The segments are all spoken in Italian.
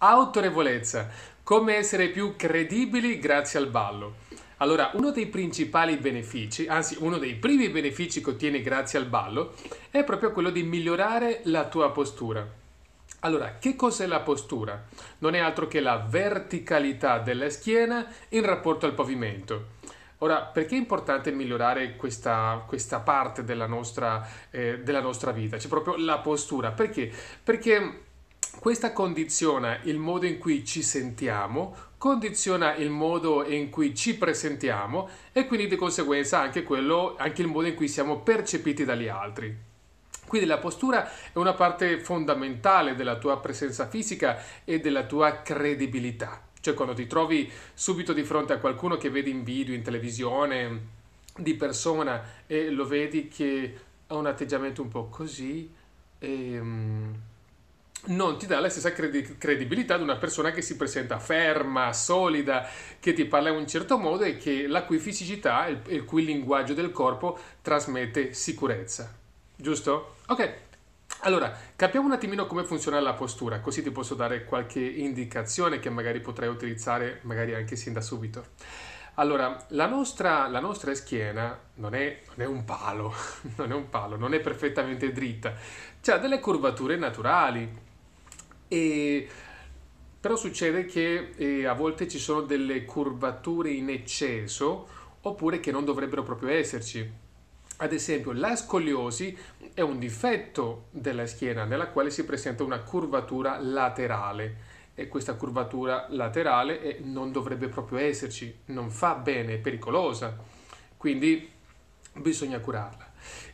Autorevolezza. Come essere più credibili grazie al ballo. Allora, uno dei principali benefici, anzi uno dei primi benefici che ottieni grazie al ballo, è proprio quello di migliorare la tua postura. Allora, che cos'è la postura? Non è altro che la verticalità della schiena in rapporto al pavimento. Ora, perché è importante migliorare questa, questa parte della nostra, eh, della nostra vita? C'è proprio la postura. Perché? Perché questa condiziona il modo in cui ci sentiamo, condiziona il modo in cui ci presentiamo e quindi di conseguenza anche, quello, anche il modo in cui siamo percepiti dagli altri. Quindi la postura è una parte fondamentale della tua presenza fisica e della tua credibilità. Cioè quando ti trovi subito di fronte a qualcuno che vedi in video, in televisione, di persona e lo vedi che ha un atteggiamento un po' così, e, ehm, non ti dà la stessa credibilità di una persona che si presenta ferma, solida, che ti parla in un certo modo e che, la cui fisicità e il cui linguaggio del corpo trasmette sicurezza. Giusto? Ok. Allora, capiamo un attimino come funziona la postura, così ti posso dare qualche indicazione che magari potrai utilizzare, magari anche sin da subito. Allora, la nostra, la nostra schiena non è, non è, un palo, non è un palo, non è perfettamente dritta, ha delle curvature naturali, e, però succede che eh, a volte ci sono delle curvature in eccesso oppure che non dovrebbero proprio esserci. Ad esempio, la scoliosi è un difetto della schiena nella quale si presenta una curvatura laterale e questa curvatura laterale eh, non dovrebbe proprio esserci, non fa bene, è pericolosa, quindi bisogna curarla.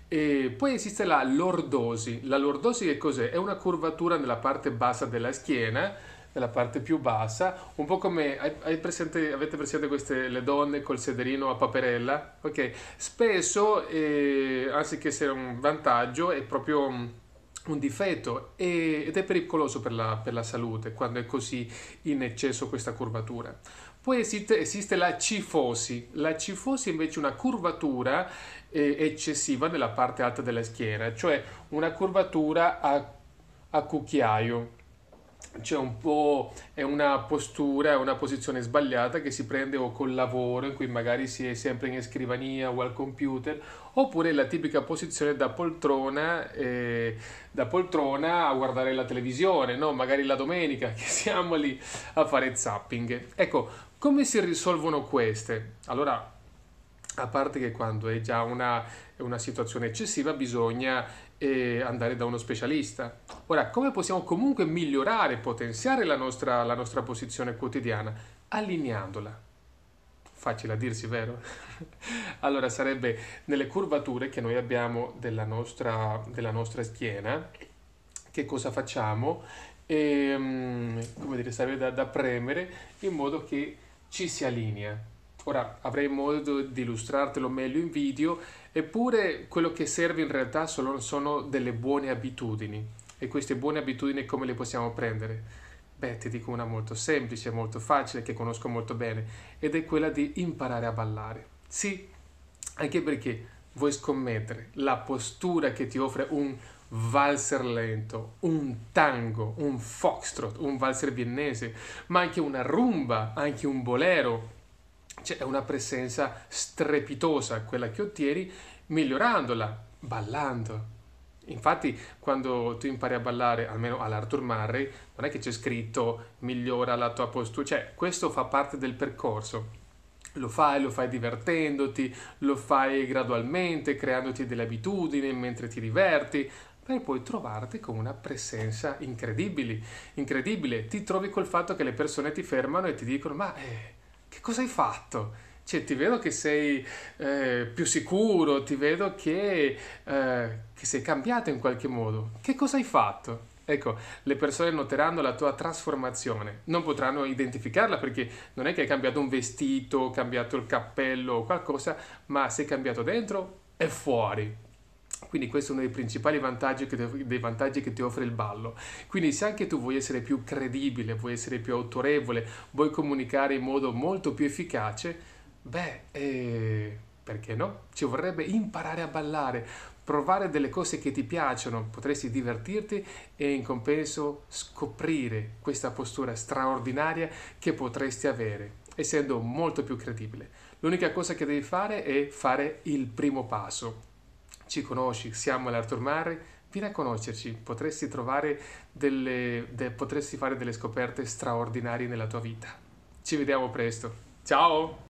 E poi esiste la lordosi. La lordosi che cos'è? È una curvatura nella parte bassa della schiena, nella parte più bassa, un po' come presente, avete presente queste le donne col sederino a paperella? Ok, spesso eh, anziché essere un vantaggio è proprio mm, un difetto ed è pericoloso per la, per la salute quando è così in eccesso questa curvatura. Poi esiste, esiste la cifosi. La cifosi invece è una curvatura eh, eccessiva nella parte alta della schiena, cioè una curvatura a, a cucchiaio. Cioè un po' è una postura, è una posizione sbagliata che si prende o col lavoro in cui magari si è sempre in scrivania o al computer oppure la tipica posizione da poltrona, eh, da poltrona a guardare la televisione, no? magari la domenica che siamo lì a fare zapping. Ecco, come si risolvono queste? Allora, a parte che quando è già una, una situazione eccessiva bisogna eh, andare da uno specialista. Ora, come possiamo comunque migliorare, potenziare la nostra, la nostra posizione quotidiana? Allineandola. Facile a dirsi, vero? allora, sarebbe nelle curvature che noi abbiamo della nostra, della nostra schiena, che cosa facciamo? E, ehm, come dire, sarebbe da, da premere in modo che ci si allinea. Ora avrei modo di illustrartelo meglio in video, eppure quello che serve in realtà sono, sono delle buone abitudini. E queste buone abitudini come le possiamo prendere? Beh, ti dico una molto semplice, molto facile, che conosco molto bene, ed è quella di imparare a ballare. Sì, anche perché vuoi scommettere la postura che ti offre un valzer lento, un tango, un foxtrot, un valzer viennese, ma anche una rumba, anche un bolero. Cioè, è una presenza strepitosa quella che ottieni migliorandola, ballando. Infatti quando tu impari a ballare, almeno all'Arthur Murray, non è che c'è scritto migliora la tua postura, cioè questo fa parte del percorso lo fai, lo fai divertendoti, lo fai gradualmente, creandoti delle abitudini mentre ti diverti, per poi trovarti con una presenza incredibile, incredibile. Ti trovi col fatto che le persone ti fermano e ti dicono ma eh, che cosa hai fatto? Cioè, ti vedo che sei eh, più sicuro, ti vedo che, eh, che sei cambiato in qualche modo. Che cosa hai fatto? Ecco, le persone noteranno la tua trasformazione, non potranno identificarla perché non è che hai cambiato un vestito, cambiato il cappello o qualcosa, ma sei cambiato dentro e fuori. Quindi questo è uno dei principali vantaggi che, dei vantaggi che ti offre il ballo. Quindi se anche tu vuoi essere più credibile, vuoi essere più autorevole, vuoi comunicare in modo molto più efficace, beh, eh, perché no? Ci vorrebbe imparare a ballare, provare delle cose che ti piacciono, potresti divertirti e in compenso scoprire questa postura straordinaria che potresti avere, essendo molto più credibile. L'unica cosa che devi fare è fare il primo passo ci conosci, siamo l'Arthur Murray, vieni a conoscerci, potresti, delle, de, potresti fare delle scoperte straordinarie nella tua vita. Ci vediamo presto, ciao!